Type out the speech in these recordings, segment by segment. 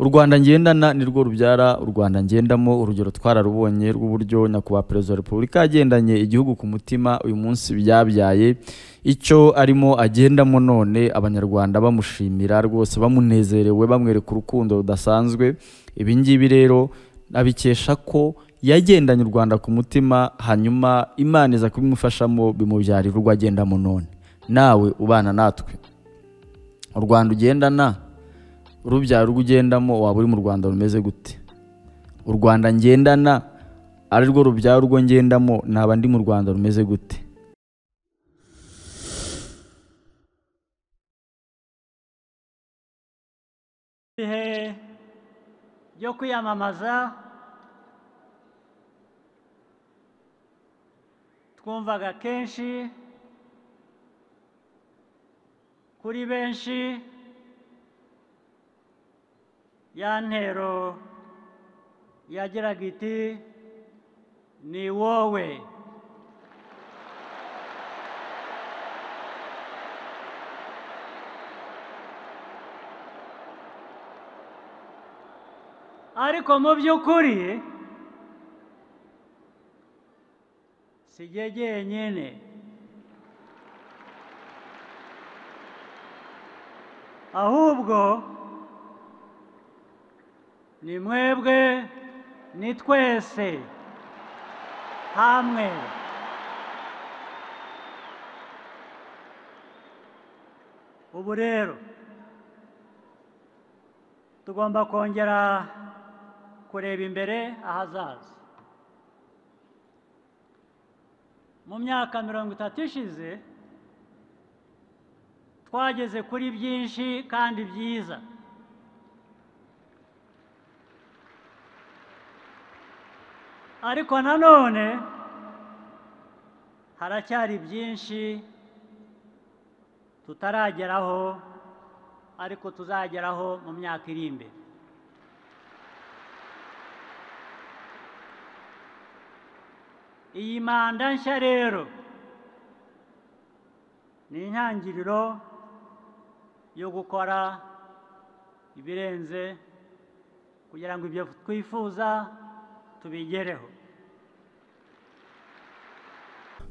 u rwanda ngendana nirwo rwo rubyara u rwanda ngendamo urugero twararubonye rw'uburyo nyakubahwa perezida wa repubulika yagendanye igihugu ku mutima uyu munsi byabyaye icyo arimo agendamo none abanyarwanda bamushimira rwose bamunezerewe bamwereka urukundo rudasanzwe ibi rero nabikesha ko yagendanye u rwanda ku mutima hanyuma imana iza kubimufashamo bimubyarira urwo agendamo none nawe ubana natwe u rwanda ugendana urubyaro ugendamo waba uri mu rwanda rumeze gute u rwanda ngendana ari rwo rubyaro rwo ngendamo naba ndi mu rwanda rumeze gute ibihe byo kwiyamamaza twumvaga kenshi kuri benshi ya ntero yagiraga iti ni wowe ariko mu by'ukuri si jyenyine ahubwo ni mwebwe ni twese hamwe ubu rero tugomba kongera kureba imbere ahazaza mu myaka mirongo itatu ishize twageze kuri byinshi kandi byiza ariko nanone haracyari byinshi tutarageraho ariko tuzageraho mu myaka iri imbere iyi manda nshya rero ni intangiriro yo gukora ibirenze kugira ngo ibyo twifuza tubigereho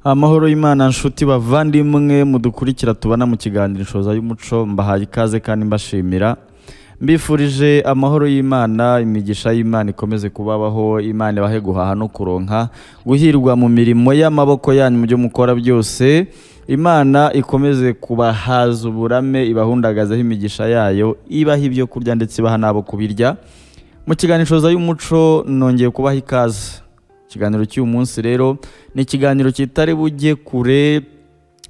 amahoro y'imana nshuti bavandimwe mudukurikira tubona mu kiganiro inshoza y'umuco mbahaye ikaze kandi mbashimira mbifurije amahoro y'imana imigisha y'imana ikomeze kubabaho imana ibahe guhaha no kuronka guhirwa mu mirimo y'amaboko yanyu mu byo mukora byose imana ikomeze kubahaza uburame ibahundagazeho imigisha yayo ibaha ibyo kurya ndetse ibaha n'abo kubirya mu kiganiro y'umuco nongeye kubaha ikaze ikiganiro cy'uyu munsi rero ni ikiganiro kitari bujye kure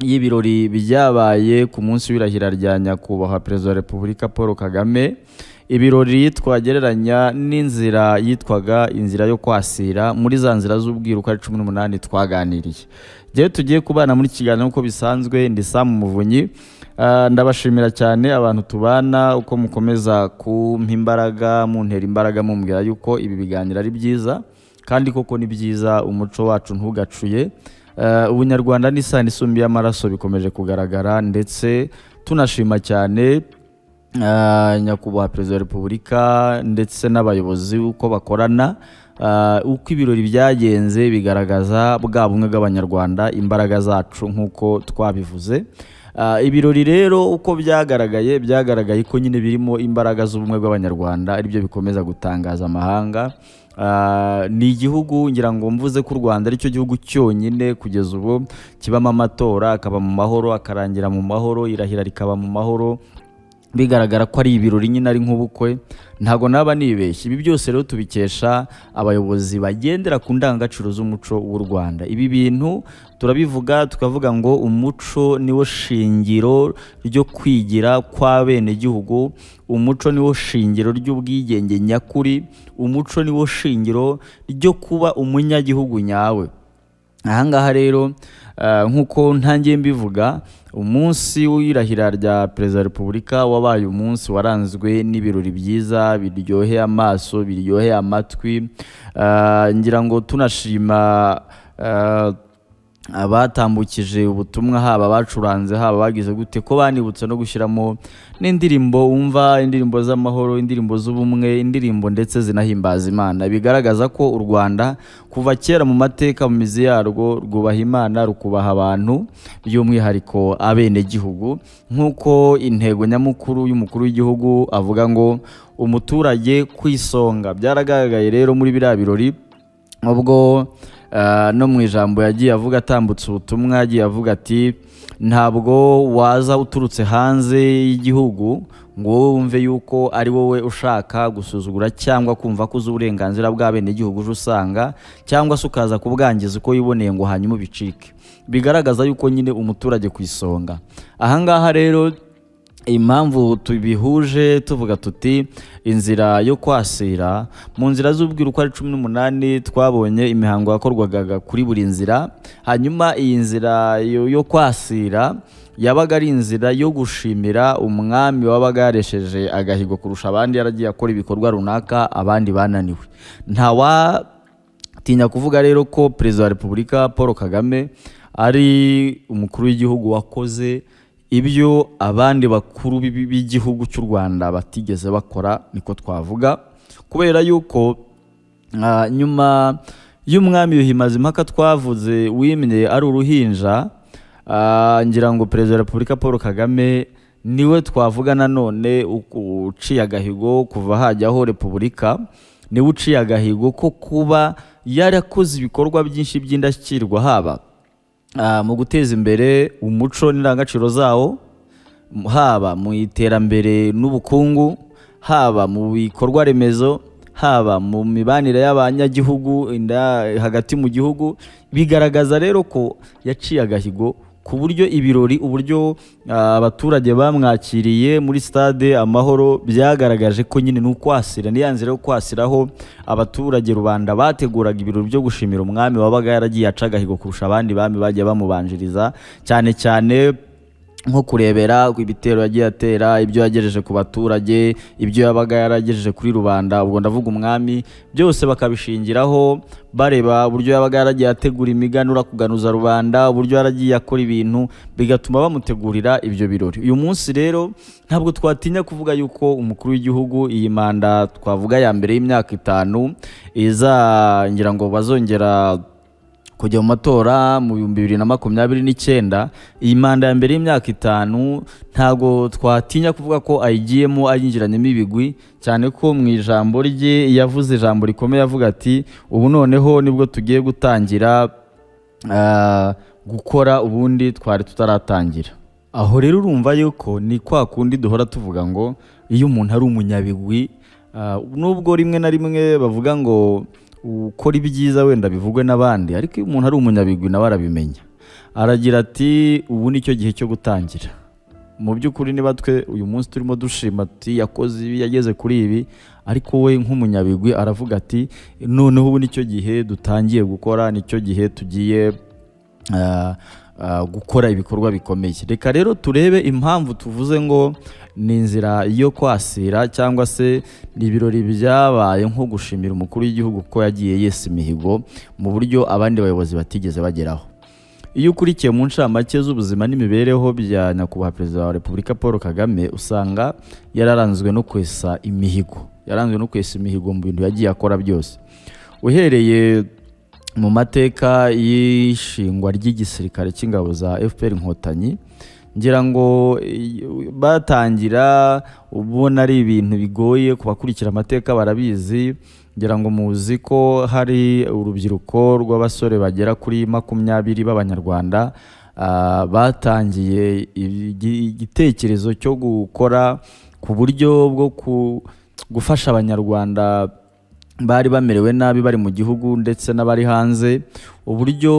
y'ibirori byabaye ku munsi w'irahira rya nyakubahwa perezida wa repubulika paul kagame ibirori twagereranya n'inzira yitwaga inzira yo kwasira muri za nzira z'ubwiru cumi n'umunani twaganiriye igihe tugiye kubana muri kiganiro nk'uko bisanzwe ndi samu muvunyi Ah, ndabashimira cyane abantu tubana uko mukomeza kumpa imbaraga muntera imbaraga mumbwira yuko ibi biganiro ari byiza kandi koko ni byiza umuco wacu ntugacuye ah, ubunyarwanda n'isano isumbi y'amaraso bikomeje kugaragara ndetse tunashima cyane ah, nyakubahwa perezida wa repubulika ndetse n'abayobozi uko bakorana uko ibirori byagenze bigaragaza bwa bumwe bw'abanyarwanda imbaraga zacu nk'uko twabivuze Ah, ibirori rero uko byagaragaye byagaragaye ko nyine birimo imbaraga z'ubumwe bw'abanyarwanda aribyo bikomeza gutangaza amahanga ah, ni igihugu ngira ngo mvuze ko u rwanda aricyo gihugu cyonyine kugeza ubu kibamo amatora akaba mu mahoro akarangira mu mahoro irahira rikaba mu mahoro bigaragara ko ari ibirori nyine ari nk'ubukwe ntabwo naba nibeshye ibi byose rero tubikesha abayobozi bagendera ku ndangagaciro z'umuco w'u rwanda ibi bintu turabivuga tukavuga ngo umuco niwo shingiro ryo kwigira kw'abenegihugu umuco niwo shingiro ry'ubwigenge nyakuri umuco niwo shingiro ryo kuba umunyagihugu nyawe ahangaha rero eh, nk'uko ntangiye mbivuga umunsi w'irahira rya perezida wa repubulika wabaye umunsi waranzwe n'ibirori byiza biryoheye amaso biryoheye amatwi ah, ngira ngo tunashima ah, abatambukije ubutumwa haba abacuranze haba bagize gute ko banibutse no gushyiramo n'indirimbo wumva indirimbo z'amahoro indirimbo z'ubumwe indirimbo ndetse zinahimbaza imana bigaragaza ko u rwanda kuva kera mu mateka mu mizi yarwo rwubaha imana rukubaha abantu by'umwihariko abenegihugu nk'uko intego nyamukuru y'umukuru w'igihugu avuga ngo umuturage ku isonga byaragaragaye rero muri biriya birori ubwo Eh, no mu ijambo yagiye avuga atambutse ubutumwa yagiye avuga ati ntabwo waza uturutse hanze y'igihugu ngo wumve yuko ari wowe ushaka gusuzugura cyangwa kumva ko uzi uburenganzira bw'abenegihugu uje usanga cyangwa se ukaza kubwangiza uko wiboneye ngo hanyuma ubicike bigaragaza yuko nyine umuturage ku isonga ahangaha rero impamvu tubihuje tuvuga tuti inzira yo kwasira mu nzira z'ubwiru uko ari cumi n'umunani twabonye imihango yakorwaga kuri buri nzira hanyuma iyi nzira yo kwasira yabaga ari inzira yo gushimira umwami wabaga yaresheje agahigo kurusha abandi yaragiye akora ibikorwa runaka abandi bananiwe ntawatinya kuvuga rero ko perezida wa repubulika paul kagame ari umukuru w'igihugu wakoze ibyo abandi bakuru b'igihugu cy'u rwanda batigeze bakora niko twavuga kubera yuko ah, nyuma y'umwami impaka twavuze wimye ari uruhinja ah, ngira ngo perezida wa repubulika paul kagame niwe twavuga nanone uciye agahigo kuva hajyaho repubulika niwe uciye agahigo ko kuba yarakoze ibikorwa byinshi by'indashyikirwa haba Ah, mu guteza imbere umuco n'indangagaciro zawo haba mu iterambere n'ubukungu haba mu bikorwa remezo haba mu mibanire y'abanyagihugu hagati mu gihugu bigaragaza rero ko yaciye agahigo ku buryo ibirori uburyo ah, abaturage bamwakiriye muri stade amahoro byagaragaje ko nyine ni ukwasira niya nzira yo kwasiraho abaturage rubanda bateguraga ibirori byo gushimira umwami wabaga yaragiye aca agahigo kurusha abandi bami bajya bamubanjiriza cyane cyane nko kurebera ibitero yagiye atera ibyo yagejeje ku baturage ibyo yabaga yaragejeje kuri rubanda ubwo ndavuga umwami byose bakabishingiraho bareba uburyo yabaga yaragiye ategura imiganura kuganuza rubanda uburyo yaragiye akora ibintu bigatuma bamutegurira ibyo birori uyu munsi rero ntabwo twatinya kuvuga yuko umukuru w'igihugu iyi manda twavuga ya mbere y'imyaka itanu iza ngo bazongera kujya mu matora mu bihumbi bibiri na makumyabiri n'icyenda iyi manda ya mbere y'imyaka itanu ntago twatinya kuvuga ko ayigiyemo ayinjiranyemo ibigwi cyane ko mu ijambo rye yavuze ijambo rikomeye avuga ati ubu noneho nibwo tugiye gutangira ah, gukora ubundi twari tutaratangira aho rero urumva yuko ni kwa kundi duhora tuvuga ngo iyo umuntu ari umunyabigwi ah, nubwo rimwe na rimwe bavuga ngo ukora ibyiza wenda bivugwe n'abandi ariko iyo umuntu ari umunyabigwi nawe arabimenya aragira ati ubu nicyo gihe cyo gutangira mu by'ukuri niba twe uyu munsi turimo dushima ati yakoze ibi yageze kuri ibi ariko we nk'umunyabigwi aravuga ati noneho ubu nicyo gihe dutangiye gukora nicyo gihe tugiye eh, Uh, gukora ibikorwa bikomeye reka rero turebe impamvu tuvuze ngo ni inzira yo kwasira cyangwa se ni ibirori byabaye nko gushimira umukuru w'igihugu ko yagiye yesa imihigo mu buryo abandi bayobozi batigeze bageraho iyo ukurikiye mu nshamake z'ubuzima n'imibereho bya nyakubahwa perezida wa repubulika paul kagame usanga yararanzwe no kwesa imihigo yaranzwe no kwesa imihigo mu bintu yagiye akora byose uhereye mu mateka y'ishingwa ry'igisirikare cy'ingabo za fpr inkotanyi ngira ngo batangira ubona ari ibintu bigoye ku bakurikira amateka barabizi ngira ngo muzi ko hari urubyiruko rw'abasore bagera kuri makumyabiri b'abanyarwanda ah, batangiye igitekerezo cyo gukora ku buryo bwo gufasha abanyarwanda bari bamerewe nabi bari mu gihugu ndetse n'abari hanze uburyo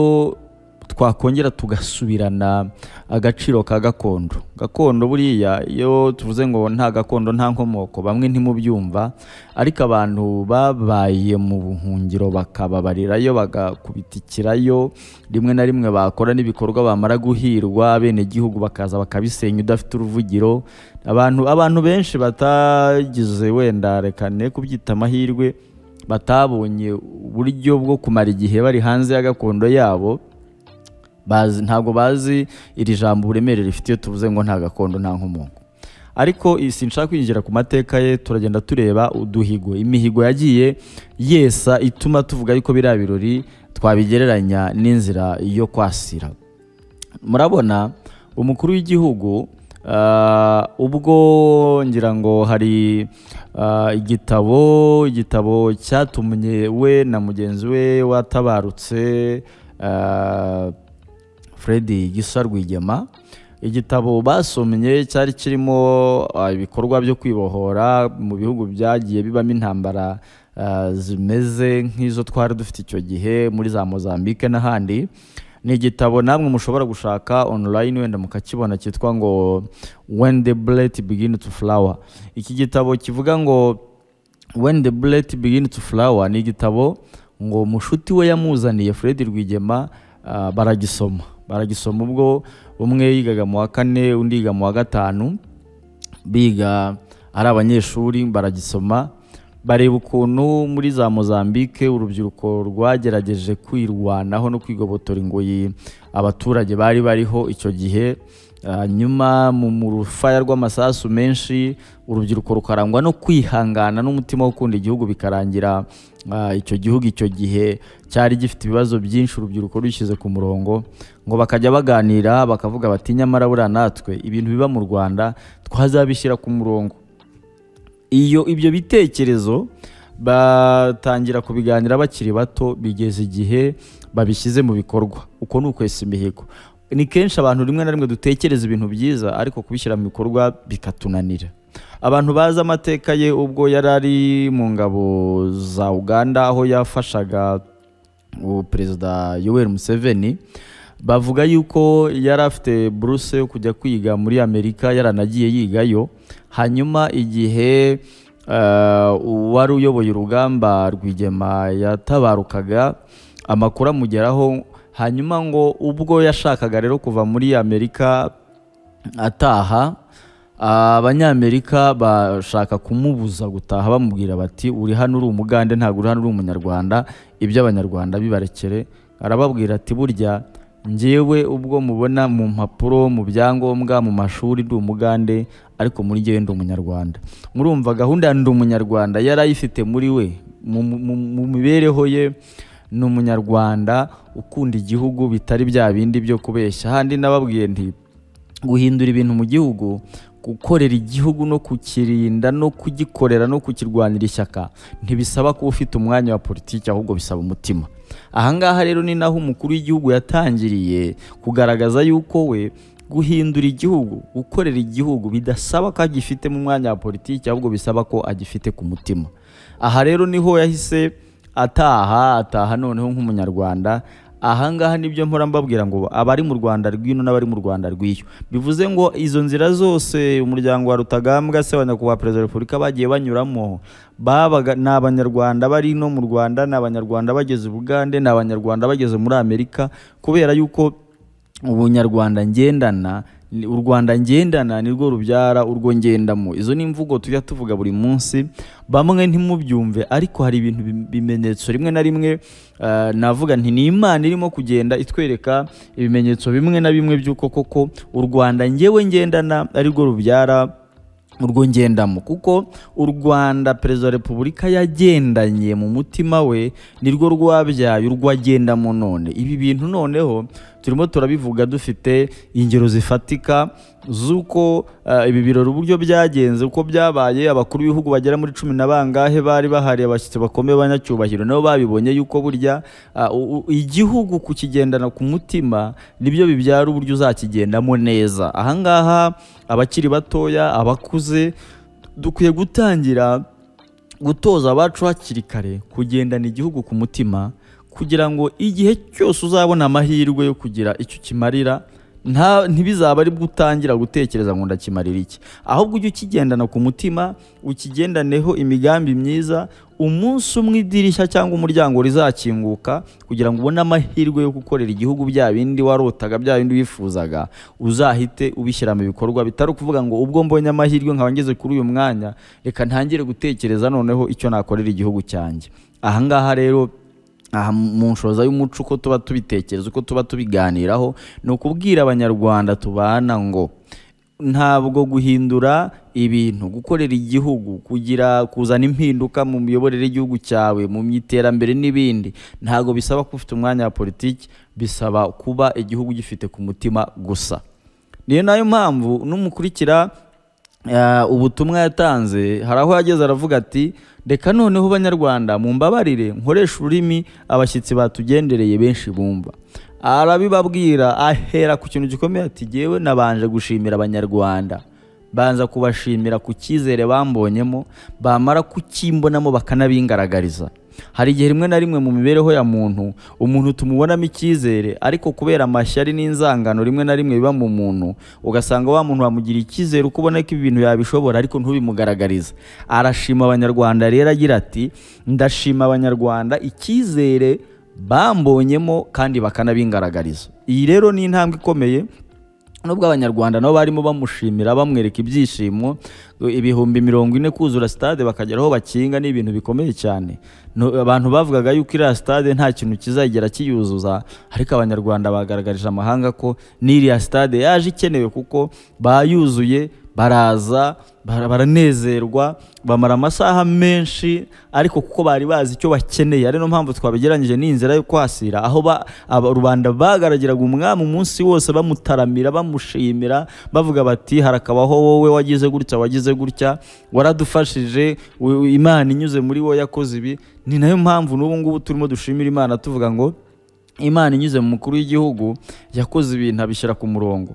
twakongera tugasubirana agaciro ka gakondo gakondo buriya iyo tuvuze ngo nta gakondo nta nkomoko bamwe ntimubyumva ariko abantu babaye mu buhungiro bakababarirayo bagakubitikirayo rimwe na rimwe bakora n'ibikorwa bamara guhirwa abenegihugu bakaza bakabisenya udafite uruvugiro abantu abantu benshi batagize wenda rekane kubyita amahirwe batabonye uburyo bwo kumara igihe bari hanze ya gakondo yabo ntabwo bazi iri jambo uburemere rifite iyo tuvuze ngo nta gakondo nta nkomongo ariko sinshaka kwinjira ku mateka ye turagenda tureba uduhigo imihigo yagiye yesa ituma tuvuga yuko biriya birori twabigereranya n'inzira yo kwasira murabona umukuru w'igihugu ah, ubwo ngira ngo hari Ah, igitabo igitabo cyatumye we na mugenzi we watabarutse ah, fred gisa rwigema igitabo basomye cyari kirimo ah, ibikorwa byo kwibohora mu bihugu byagiye bibamo intambara zimeze nk'izo twari dufite icyo gihe muri za mozambique n'ahandi ni igitabo namwe mushobora gushaka online wenda mukakibona cyitwa ngo when the bullet begin to flower iki gitabo kivuga ngo when the bullet begin to flower ni igitabo ngo mushuti we yamuzaniye fred rwigema ah, baragisoma baragisoma ubwo umwe yigaga mu wa kane undi yiga mu wa gatanu biga ari abanyeshuri baragisoma bareba ukuntu muri za mozambique urubyiruko rwagerageje kwirwanaho no kwigobotora ingoyi abaturage bari bariho icyo gihe ah, nyuma mu rufaya rw'amasasu menshi urubyiruko rukarangwa no kwihangana n'umutima wo gukunda igihugu bikarangira ah, icyo gihugu icyo gihe cyari gifite ibibazo byinshi urubyiruko rushyize ku murongo ngo bakajya baganira bakavuga bati nyamara buriya natwe ibintu biba mu rwanda twazabishyira ku murongo iyo ibyo bitekerezo batangira kubiganira bakiri bato bigeze igihe babishyize mu bikorwa uko ni ukwesa imihigo ni kenshi abantu rimwe na rimwe dutekereza ibintu byiza ariko kubishyira mu bikorwa bikatunanira abantu bazi amateka ye ubwo yari ari mu ngabo za uganda aho yafashaga perezida yoweri museveni bavuga yuko yari afite buruse yo kujya kwiga muri amerika yaranagiye yigayo hanyuma igihe uwari eh, uyoboye urugamba rwigema yatabarukaga amakuru amugeraho hanyuma ngo ubwo yashakaga rero kuva muri amerika ataha abanyamerika bashaka kumubuza gutaha bamubwira bati uri hano uri umugande ntabwo uri hano uri umunyarwanda ibyo abanyarwanda bibarekere arababwira ati burya njyewe ubwo mubona mu mpapuro mu byangombwa mu mashuri ndi umugande ariko muri njyewe ndi umunyarwanda murumva gahunda ya ndi umunyarwanda yarayifite muri we mu mibereho ye ni umunyarwanda ukunda igihugu bitari bya bindi byo kubeshya ahandi nababwiye nti guhindura ibintu mu gihugu gukorera igihugu no kukirinda no kugikorera no kukirwanira ishyaka ntibisaba kuba ufite umwanya wa politiki ahubwo bisaba umutima ahangaha rero ni naho umukuru w'igihugu yatangiriye kugaragaza yuko we guhindura igihugu gukorera igihugu bidasaba ko agifite mu mwanya wa politiki ahubwo bisaba ko agifite ku mutima aha rero niho yahise ataha ataha noneho nk'umunyarwanda ahangaha nibyo mpora mbabwira ngo abari mu rwanda rw'ino n'abari mu rwanda rw'iyo bivuze ngo izo nzira zose umuryango wa rutagambwa se wa perezida wa repubulika bagiye banyuramo babaga ni abanyarwanda bari no mu rwanda ni abanyarwanda bageze ubugande ni abanyarwanda bageze muri amerika kubera yuko ubunyarwanda ngendana u rwanda ngendana nirwo rubyara urwo ngendamo izo ni imvugo tujya tuvuga buri munsi bamwe ntimubyumve ariko hari ibintu bimenyetso rimwe na rimwe eh, navuga nti ni imana irimo kugenda itwereka ibimenyetso bimwe na bimwe by'uko koko u rwanda ngewe ngendana arirwo rubyara urwo ngendamo kuko u rwanda perezida wa repubulika yagendanye mu mutima we nirwo rwabyaye urwo agendamo none ibi bintu noneho turimo turabivuga dufite ingero zifatika z'uko eh, ibi birori uburyo byagenze uko byabaye abakuru b'ibihugu bagera muri cumi na bangahe bari bahari abashyitsi bakomeye banyacyubahiro nabo babibonye yuko burya eh, igihugu kukigendana ku mutima nibyo bibyara uburyo uzakigendamo neza ahangaha abakiri batoya abakuze dukwiye gutangira gutoza abacu hakiri kare kugendana igihugu ku mutima kugira ngo igihe cyose uzabona amahirwe yo kugira icyo ukimarira ntibizaba aribwo utangira gutekereza ngo ndakimarira iki ahubwo ujye ukigendana ku mutima ukigendaneho imigambi myiza umunsi umwe idirishya cyangwa umuryango rizakinguka kugira ngo ubone amahirwe yo gukorera igihugu bya bindi warotaga bya bindi wifuzaga uzahite ubishyira mu bikorwa bitari ukuvuga ngo ubwo mbonye amahirwe nkaba ngeze kuri uyu mwanya reka ntangire gutekereza noneho icyo nakorera igihugu cyanjye ahangaha rero aha mu nshoza y'umuco uko tuba tubitekereza uko tuba tubiganiraho ni ukubwira abanyarwanda tubana ngo ntabwo guhindura ibintu gukorera igihugu kugira kuzana impinduka mu miyoborere y'igihugu cyawe mu iterambere n'ibindi ntabwo bisaba ko ufite umwanya wa politiki bisaba kuba igihugu gifite ku mutima gusa niyo nayo mpamvu n'umukurikira Eh, ubutumwa yatanze hari aho yageze aravuga ati reka noneho banyarwanda mumbabarire nkoresha ururimi abashyitsi batugendereye benshi bumva arabibabwira ahera ku kintu gikomeye ati ngewe nabanje gushimira abanyarwanda banza kubashimira ku cyizere bambonyemo bamara kukimbonamo bakanabingaragariza hari igihe rimwe na rimwe mu mibereho ya muntu umuntu tumubonamo icyizere ariko kubera amashyari n'inzangano rimwe na rimwe biba mu muntu ugasanga wa muntu wamugira icyizere uko ubona ko ibintu yabishobora ariko ntubimugaragarize arashima abanyarwanda rero agira ati ndashima abanyarwanda icyizere bambonyemo kandi bakanabingaragariza iyi rero ni intambwe ikomeye nubwo abanyarwanda nabo barimo bamushimira bamwereka ibyishimo ibihumbi mirongo ine kuzura stade bakagera aho bakinga ni ibintu bikomeye cyane abantu bavugaga yuko iriya stade nta kintu kizagera kiyuzuza ariko abanyarwanda bagaragarije amahanga ko n'iriya stade yaje ikenewe kuko bayuzuye baraza baranezerwa bamara amasaha menshi ariko kuko bari bazi icyo bakeneye ari niyo mpamvu twabigeranyije ni inzira yo kwasira aho rubanda bagaragiraga umwami umunsi wose bamutaramira bamushimira bavuga bati harakabaho wowe wagize gutya wagize gutya waradufashije imana inyuze muri wowe yakoze ibi ni nayo mpamvu n'ubu ngubu turimo dushimira imana tuvuga ngo imana inyuze mu mukuru w'igihugu yakoze ibintu abishyira ku murongo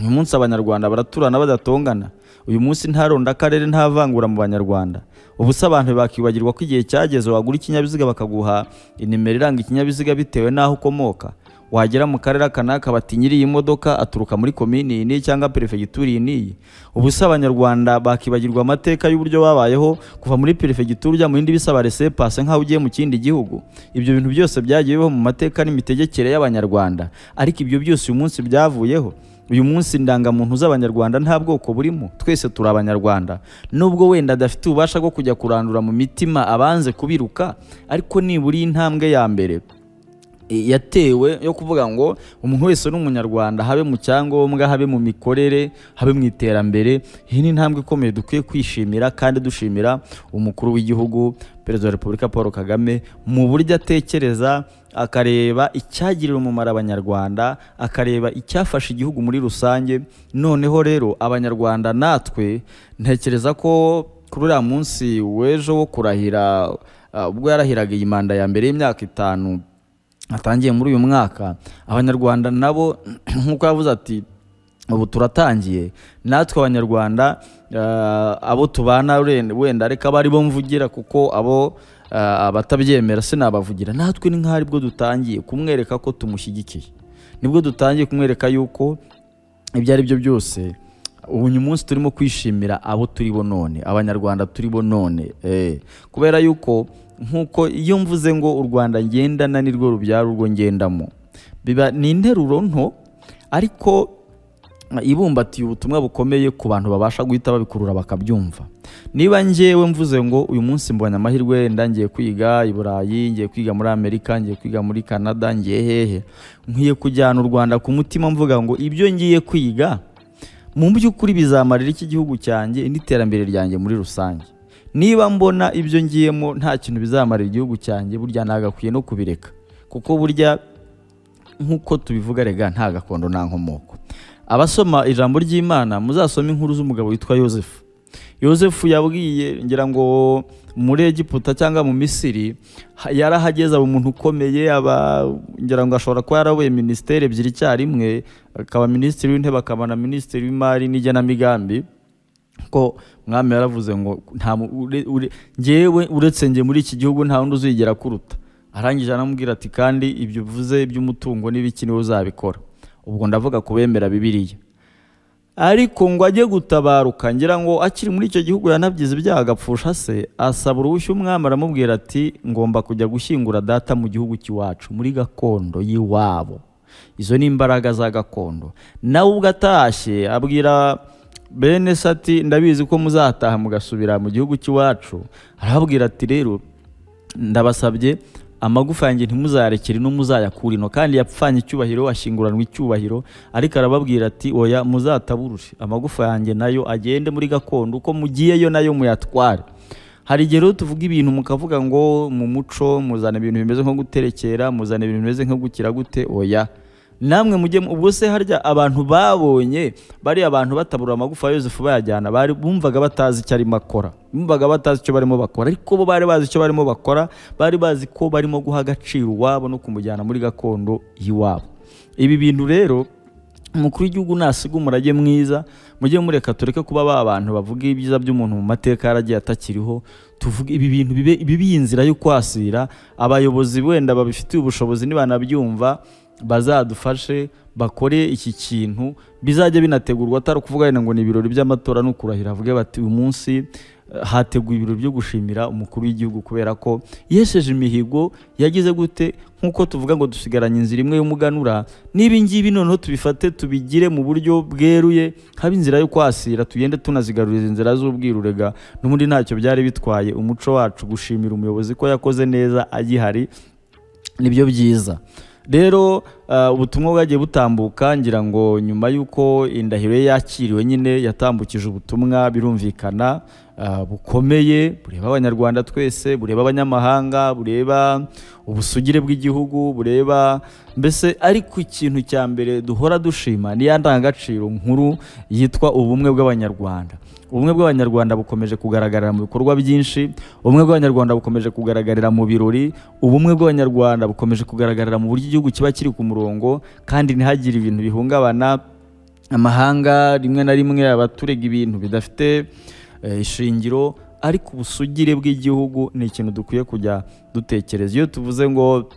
uyu munsi abanyarwanda baraturana badatongana uyu munsi ntaronda akarere ntavangura mu banyarwanda ubusa abantu bakibagirwa ko igihe cyageze wagura ikinyabiziga bakaguha inimero iranga ikinyabiziga bitewe n'aho ukomoka wagera mu karere akanaka bati nyiri iyi modoka aturuka muri komini iyi n'iyi cyangwa perefegituri iyi n'iyi ubusa abanyarwanda bakibagirwa amateka y'uburyo babayeho kuva muri perefegituri ujya mu yindi bisaba resepase nk'aho ugiye mu kindi gihugu ibyo bintu byose byagiye mu mateka n'imitegekere y'abanyarwanda ariko ibyo byose uyu munsi byavuyeho uyu munsi indangamuntu z'abanyarwanda nta bwoko burimo twese turi abanyarwanda nubwo wenda adafite ububasha bwo kujya kurandura mu mitima abanze kubiruka ariko nibura intambwe ya mbere e, yatewe yo kuvuga ngo umuntu wese ni umunyarwanda habe mu cyangombwa habe mu mikorere habe mu iterambere iyi ni intambwe ikomeye dukwiye kwishimira kandi dushimira umukuru w'igihugu perezida wa repubulika paul kagame mu buryo atekereza akareba icyagirira umumaro abanyarwanda akareba icyafasha igihugu muri rusange noneho rero abanyarwanda natwe ntekereza ko kuri uriya munsi w'ejo wo kurahira ah, ubwo yarahiraga iyi manda ya mbere y'imyaka itanu atangiye muri uyu mwaka abanyarwanda nabo nk'uko yavuze ati ubu turatangiye natwe abanyarwanda ah, abo tubana wenda reka abo aribo mvugira kuko abo Eh, batabyemera se nabavugira natwe ni nk'aho bwo dutangiye kumwereka ko tumushyigikiye nibwo dutangiye kumwereka yuko ibyo ari byo byose uyu munsi turimo kwishimira abo turi bo none abanyarwanda turi bo none eh, kubera yuko nk'uko iyo mvuze ngo u rwanda ngendana nirwo rubyara urwo ngendamo biba ni interuro nto ariko ibumbatiye ubutumwa bukomeye ku bantu babasha guhita babikurura bakabyumva niba njyewe mvuze ngo uyu munsi mbonye amahirwe wenda ngiye kwiga i burayi ngiye kwiga muri amerika ngiye kwiga muri canada ngiye hehe nkwiye kujyana u rwanda ku mutima mvuga ngo ibyo ngiye kwiga mu by'ukuri bizamarira iki gihugu cyanjye n'iterambere ryanjye muri rusange niba mbona ibyo ngiyemo nta kintu bizamarira igihugu cyanjye burya ntagakwiye no kubireka kuko burya nk'uko tubivuga rega nta gakondo nta nkomoko abasoma ijambo ry'imana muzasoma inkuru z'umugabo witwa yosefu yosefu yabwiye ngira ngo muri egiputa cyangwa mu misiri yarahageze aba umuntu ukomeye aba ngira ngo ashobora kuba yarabuye minisiteri ebyiri icyarimwe akaba minisitiri w'intebe akaba na minisitiri w'imari n'igenamigambi ko umwami yaravuze ngo ngewe uretse nge muri iki gihugu nta wundi uzigera kuruta arangije aramubwira ati kandi ibyo uvuze by'umutungo n'ibiki niwe uzabikora ubwo ndavuga ku bemera bibiriya ariko ngo ajye gutabaruka ngira ngo akiri muri icyo gihugu yanabyize ibyaha agapfusha se asaba uruhushya umwami aramubwira ati ngomba kujya gushyingura data mu gihugu cy'iwacu muri gakondo y'iwabo izo ni imbaraga za gakondo nawe ubwo atashye abwira bene se ati ndabizi ko muzataha mugasubira mu gihugu cy'iwacu arababwira ati rero ndabasabye amagufa yanjye ntimuzarekere ino ino kandi yapfanye icyubahiro ashinguranwa icyubahiro ariko arababwira ati oya muzataburure amagufa yanjye nayo agende muri gakondo uko mugiyeyo nayo muyatware hari igihe rero tuvuga ibintu mukavuga ngo mu muco muzana ibintu bimeze nko guterekera muzana ibintu bimeze nko gukira gute oya namwe mujye ubwo se harya abantu babonye bari abantu batabura amagufa ya yosefu bayajyana bari bumvaga batazi icyo arimo akora bumvaga batazi icyo barimo bakora ariko bo bari bazi icyo barimo bakora bari bazi ko barimo guha agaciro iwabo no kumujyana muri gakondo y'iwabo ibi bintu rero umukuru w'igihugu nasiga umurage mwiza mujye mureka tureke kuba ba bantu bavuga ibyiza by'umuntu mu mateka yaragiye atakiriho tuvuge ibi bintu bibe inzira yo kwasira abayobozi wenda babifitiye ubushobozi ntibanabyumva bazadufashe bakore iki kintu bizajya binategurwa atari ukuvuga ngo ni ibirori by'amatora no kurahira avuge bati uyu munsi eh, hateguwe ibirori byo gushimira umukuru w'igihugu kubera ko yesheje imihigo yagize gute nk'uko tuvuga ngo dusigaranye inzira imwe y'umuganura n'ibingibi noneho tubifate tubigire mu buryo bweruye haba inzira yo kwasira tugende tunazigaruriza inzira z'ubwirurega n'ubundi ntacyo byari bitwaye umuco wacu gushimira umuyobozi ko yakoze neza agihari nibyo byiza rero uh, ubutumwa bwagiye butambuka ngira ngo nyuma y'uko indahiro ye yakiriwe nyine yatambukije ubutumwa birumvikana uh, bukomeye bureba abanyarwanda twese bureba abanyamahanga bureba ubusugire bw'igihugu bureba mbese ariko ikintu cya mbere duhora dushima niya ndangagaciro nkuru yitwa ubumwe bw'abanyarwanda ubumwe bw'abanyarwanda bukomeje kugaragarira mu bikorwa byinshi ubumwe bw'abanyarwanda bukomeje kugaragarira mu birori ubumwe bw'abanyarwanda bukomeje kugaragarira mu buryo igihugu kiba kiri ku murongo kandi ntihagire ibintu bihungabana amahanga rimwe na rimwe abaturega ibintu bidafite eh, ishingiro ariko ubusugire bw'igihugu ni ikintu dukwiye kujya dutekereza iyo tuvuze ngo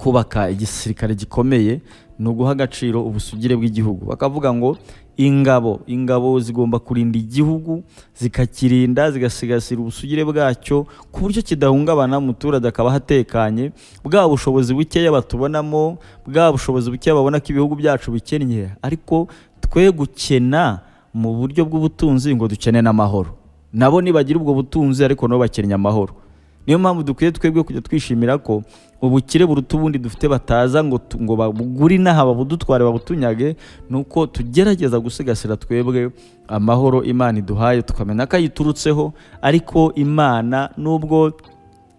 kubaka igisirikare gikomeye ni uguha agaciro ubusugire bw'igihugu bakavuga ngo ingabo ingabo zigomba kurinda igihugu zikakirinda zigasigasira ubusugire bwacyo ku buryo kidahungabana umuturage akaba ahatekanye bwa bushobozi bukeya batubonamo bwa bushobozi bukeya babona ko ibihugu byacu bikennye ariko twe gukena mu buryo bw'ubutunzi ngo dukene n'amahoro nabo nibagira ubwo butunzi ariko nabo bakennye amahoro niyo mpamvu dukwiye twebwe kujya twishimira ko ubukire buruta ubundi dufite bataza ngo ngo babugure inaha babudutware babutunyage ni uko tugerageza gusigasira twebwe amahoro imana iduhaye tukamenya ko ayiturutseho ariko imana nubwo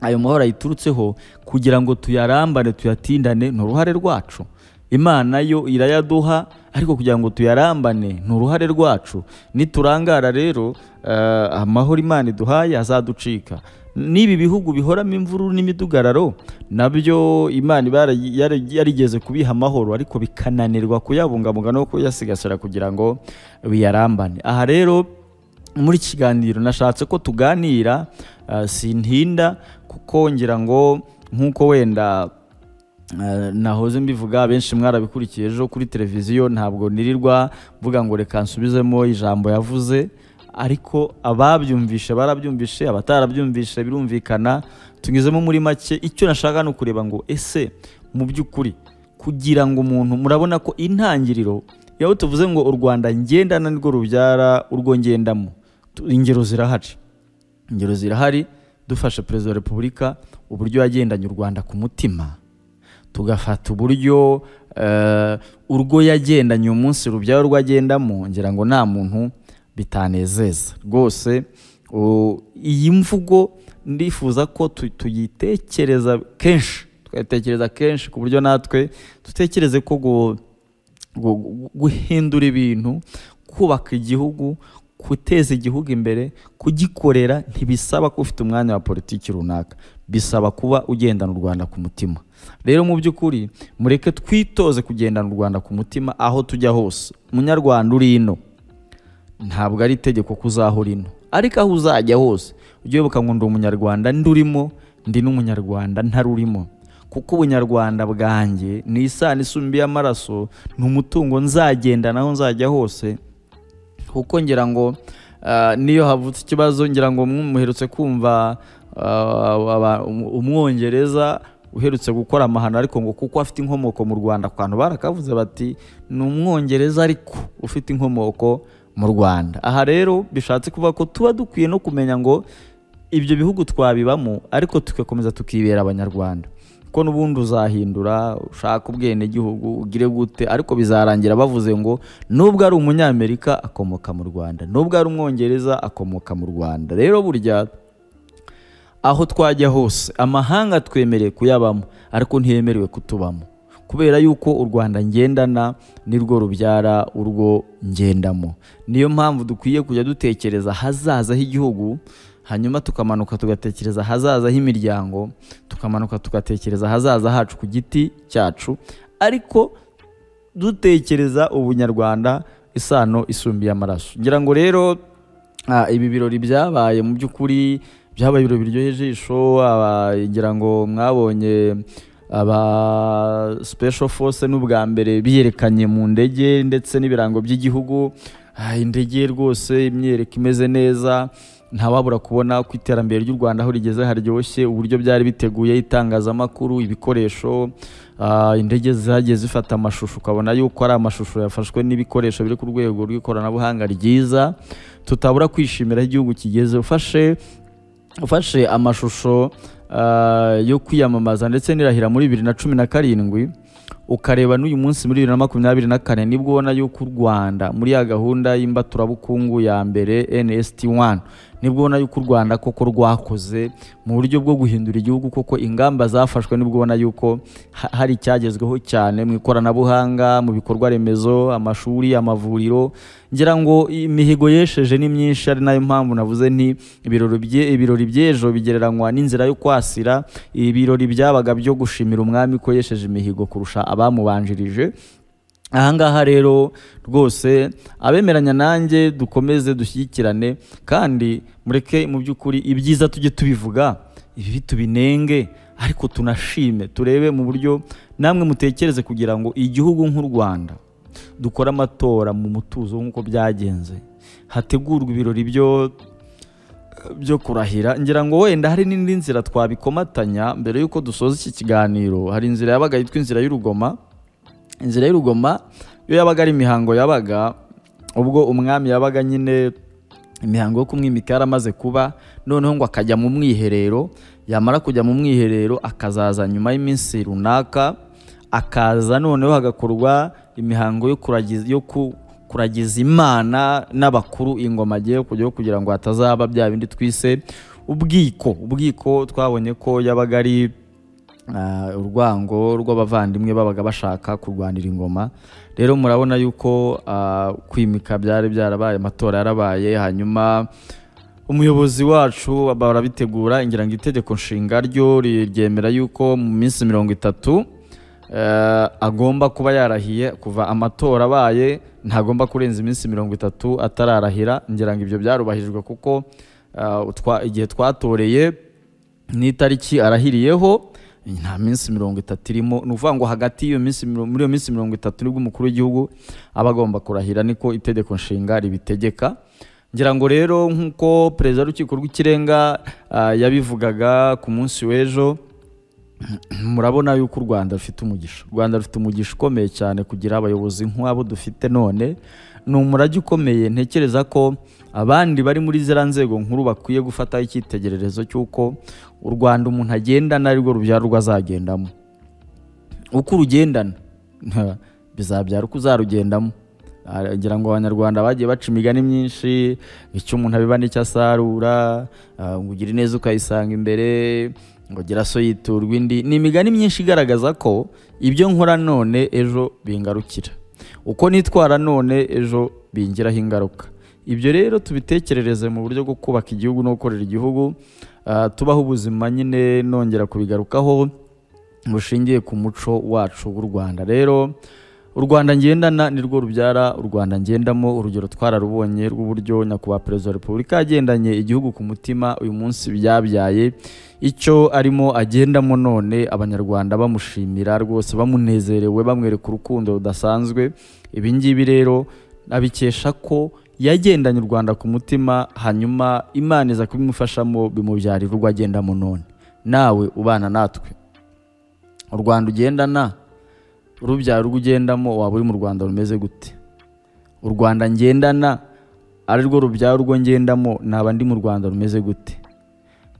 ayo mahoro ayiturutseho kugira ngo tuyarambane tuyatindane ni uruhare rwacu imana yo irayaduha ariko kugira ngo tuyarambane ni uruhare rwacu niturangara rero eh, amahoro imana iduhaye azaducika n'ibi bihugu bihoramo imvururu n'imidugararo nabyo imana yarigeze kubiha amahoro ariko bikananirwa kuyabungabunga no kuyasigasira kugira ngo biyarambane aha rero muri kiganiro nashatse ko tuganira ah, sintinda kuko ngira ngo nk'uko wenda ah, nahoze mbivuga benshi mwarabikurikiye ejo kuri televiziyo ntabwo nirirwa mvuga ngo reka nsubizemo ijambo yavuze ariko ababyumvishe barabyumvise, abatarabyumvishe birumvikana tunyuzemo muri make icyo nashaka ni ukureba ngo ese mu by'ukuri kugira ngo umuntu murabona ko intangiriro iyo tuvuze ngo u rwanda ngendana nirwo rubyara urwo ngendamo ingero zirahari ingero zirahari dufashe perezida wa repubulika uburyo yagendanye u rwanda ku mutima tugafata uburyo eh, urwo yagendanye umunsi rubyaro urwo agendamo ngira ngo nta muntu bitanezeza rwose iyi mvugo ndifuza ko tuyitekereza kenshi tugatekereza kenshi ku buryo natwe dutekereze ko guhindura ibintu kubaka igihugu guteza igihugu imbere kugikorera ntibisaba ko ufite umwanya wa politiki runaka bisaba kuba ugendana u rwanda ku mutima rero mu by'ukuri mureke twitoze kugendana u rwanda ku mutima aho tujya hose munyarwanda uri ino ntabwo ari itegeko ko uzahora ino ariko aho uzajya hose ujye wibuka ngo ndi umunyarwanda ndurimo ndi n'umunyarwanda ntarurimo kuko ubunyarwanda bwanjye ni isano isumbi y'amaraso ni umutungo nzagendanaho nzajya hose kuko ngira ngo ah, niyo havutse ikibazo ngira ngo muherutse kumva ah, umwongereza uherutse gukora amahano ariko ngo kuko afite inkomoko mu rwanda ku bantu barakavuze bati ni umwongereza ariko ufite inkomoko mu rwanda aha rero bishatse kuvuga ko tuba dukwiye no kumenya ngo ibyo bihugu twabibamo ariko tugakomeza tukibera abanyarwanda ko n'ubundi uzahindura ushaka ubwenegihugu ugire gute ariko bizarangira bavuze ngo nubwo ari umunyamerika akomoka mu rwanda nubwo ari umwongereza akomoka mu rwanda rero burya aho twajya hose amahanga twemerewe kuyabamo ariko ntiyemerewe kutubamo kubera yuko u rwanda ngendana nirwo rubyara urwo ngendamo niyo mpamvu dukwiye kujya dutekereza hazaza h'igihugu hanyuma tukamanuka tugatekereza hazaza h'imiryango tukamanuka tugatekereza hazaza hacu ku giti cyacu ariko dutekereza ubunyarwanda isano isumbiye amaraso ngira ngo rero ibi birori byabaye mu by'ukuri byabaye ibirori biryoheye ijisho ngira ngo mwabonye aba special force n'ubwa mbere biyerekanye mu ndege ndetse n'ibirango by'igihugu indege rwose imyereka imeze neza ntawabura kubona ko iterambere ry'u rwanda aho rigeze haryoshye uburyo byari biteguye itangazamakuru ibikoresho indege zagiye zifata amashusho ukabona yuko ari amashusho yafashwe n'ibikoresho biri ku rwego rw'ikoranabuhanga ryiza tutabura kwishimira igihugu kigeze ufashe amashusho Eh, yo kwiyamamaza ndetse n'irahira muri bibiri na cumi na karindwi ukareba n'uyu munsi muri bibiri na makumyabiri na kane nibwo ubona yuko u rwanda muri ya gahunda y'imbaturabukungu ya mbere nst wani nibwo ubona yuko u rwanda koko rwakoze mu buryo bwo guhindura igihugu koko ingamba zafashwe nibwo ubona yuko hari icyagezweho cyane mu ikoranabuhanga mu bikorwa remezo amashuri amavuriro ngira ngo imihigo yesheje ni myinshi ari nayo mpamvu navuze nti ibirori by'ejo bigereranywa n'inzira yo kwasira ibirori byabaga byo gushimira umwami ko yesheje imihigo kurusha abamubanjirije ahangaha rero rwose abemeranya nanjye dukomeze dushyikirane kandi mureke mu by'ukuri ibyiza tujye tubivuga ibi tubinenge ariko tunashime turebe mu buryo namwe mutekereze kugira ngo igihugu nk'u rwanda dukore amatora mu mutuzo nk'uko byagenze hategurwa ibirori byo byo kurahira ngira ngo wenda hari n'indi nzira twabikomatanya mbere y'uko dusoza iki kiganiro hari inzira yabaga yitwa inzira y'urugoma inzira y'urugoma iyo yabaga ari imihango yabaga ubwo umwami yabaga nyine imihango yo kumwimika yaramaze kuba noneho ngo akajya mu mwiherero yamara kujya mu mwiherero akazaza nyuma y'iminsi runaka akaza noneho hagakorwa imihango yo kuragiza yo ku kuragiza imana n'abakuru ingoma agiye kujyaho kugira ngo hatazaba bya bindi twise ubwiko ubwiko twabonye ko yabaga ari ah, urwango rw'abavandimwe babaga bashaka kurwanira ingoma rero murabona yuko ah, kwimika byari byarabaye amatora yarabaye hanyuma umuyobozi wacu barabitegura ingira ngo itegeko nshinga ryo ryemera yuko mu minsi mirongo itatu Eh, agomba kuba yarahiye kuva amatora abaye ntagomba kurenza iminsi mirongo itatu atararahira ngira ngo ibyo byarubahijwe kuko eh, igihe twatoreye n'itariki arahiriyeho nta minsi mirongo itatu irimo ni ukuvuga ngo hagati y'iyo minsi muri iyo minsi mirongo itatu nibwo umukuru w'igihugu aba agomba kurahira niko itegeko nshinga ribitegeka ngira ngo rero nk'uko perezida w'urukiko rw'ikirenga eh, yabivugaga ku munsi w'ejo murabona yuko u rwanda rufite umugisha u rwanda rufite umugisha ukomeye cyane kugira abayobozi nk'abo dufite none ni umurage ukomeye ntekereza ko abandi bari muri zira nzego nkuru bakwiye gufataho icyitegererezo cy'uko u rwanda umuntu agendana ari rwo rubyaro rwo azagendamo uko urugendana bizabyara uko uzarugendamo ah, ngira ngo abanyarwanda bagiye baca imigani myinshi icyo umuntu abiba n'icyo asarura ah, ngo ugire neza ukayisanga imbere ngo gira so yiturwa indi ni imigani myinshi igaragaza ko ibyo nkora none ejo bingarukira uko nitwara none ejo bingiraho ingaruka ibyo rero tubitekerereze mu buryo bwo kubaka igihugu no gukorera igihugu ah, tubaho ubuzima nyine nongera kubigarukaho bushingiye ku muco wacu w'u rwanda rero u rwanda ngendana nirwo rwo rubyara u rwanda ngendamo urugero twararubonye rw'uburyo nyakubahwa perezida wa repubulika yagendanye igihugu ku mutima uyu munsi byabyaye icyo arimo agendamo none abanyarwanda bamushimira rwose bamunezerewe bamwereka urukundo rudasanzwe ibi rero nabikesha ko yagendanye u rwanda ku mutima hanyuma imana iza kubimufashamo bimubyarira urwo agendamo none nawe ubana natwe u rwanda ugendana urubyaro ugendamo waba uri mu rwanda rumeze gute u rwanda ngendana ari rwo rubyaro rwo ngendamo naba ndi mu rwanda rumeze gute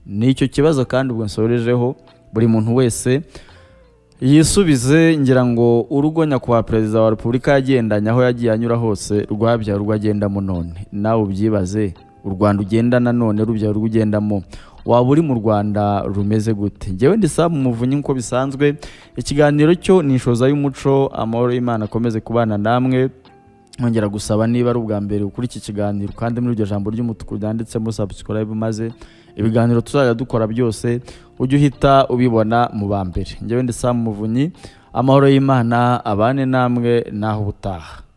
ni icyo kibazo kandi ubwo nsorejeho buri muntu wese yisubize ngira ngo urugo nyakubahwa perezida wa repubulika yagendanye aho yagiye anyura hose rwabyaro rwo none nawe ubyibaze u rwanda ugenda none rubyaro rwo ugendamo waba uri mu rwanda rumeze gute ngewe ndisaba mu muvunyi nk'uko bisanzwe ikiganiro cyo ni inshoza y'umuco amahoro y'imana akomeze kubana namwe nkongera gusaba niba ari ubwa mbere ukuri iki kiganiro kandi muri iryo jambo ry'umutuku ryanditsemo subscribe maze ibiganiro tuzajya dukora byose ujye uhita ubibona mu ba mbere ngewe ndisaba muvunyi amahoro y'imana abane namwe naho ubutaha